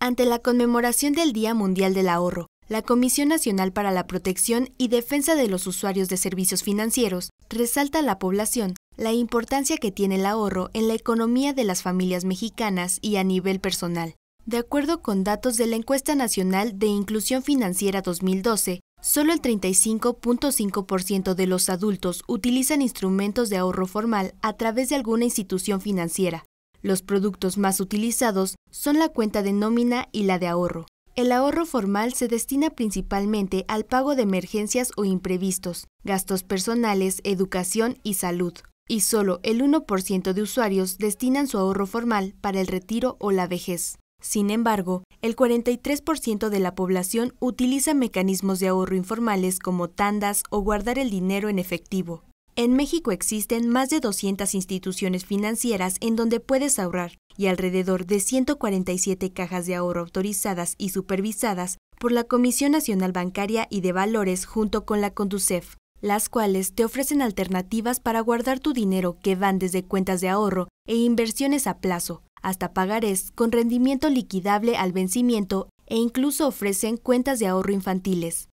Ante la conmemoración del Día Mundial del Ahorro, la Comisión Nacional para la Protección y Defensa de los Usuarios de Servicios Financieros resalta a la población la importancia que tiene el ahorro en la economía de las familias mexicanas y a nivel personal. De acuerdo con datos de la Encuesta Nacional de Inclusión Financiera 2012, solo el 35.5% de los adultos utilizan instrumentos de ahorro formal a través de alguna institución financiera, los productos más utilizados son la cuenta de nómina y la de ahorro. El ahorro formal se destina principalmente al pago de emergencias o imprevistos, gastos personales, educación y salud, y solo el 1% de usuarios destinan su ahorro formal para el retiro o la vejez. Sin embargo, el 43% de la población utiliza mecanismos de ahorro informales como tandas o guardar el dinero en efectivo. En México existen más de 200 instituciones financieras en donde puedes ahorrar y alrededor de 147 cajas de ahorro autorizadas y supervisadas por la Comisión Nacional Bancaria y de Valores junto con la Conducef, las cuales te ofrecen alternativas para guardar tu dinero que van desde cuentas de ahorro e inversiones a plazo hasta pagarés con rendimiento liquidable al vencimiento e incluso ofrecen cuentas de ahorro infantiles.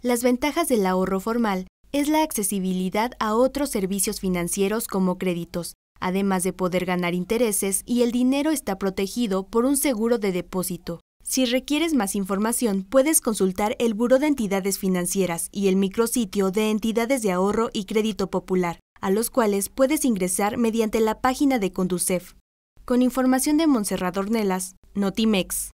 Las ventajas del ahorro formal es la accesibilidad a otros servicios financieros como créditos, además de poder ganar intereses y el dinero está protegido por un seguro de depósito. Si requieres más información, puedes consultar el Buró de Entidades Financieras y el micrositio de Entidades de Ahorro y Crédito Popular, a los cuales puedes ingresar mediante la página de Conducef. Con información de Monserrat Ornelas, Notimex.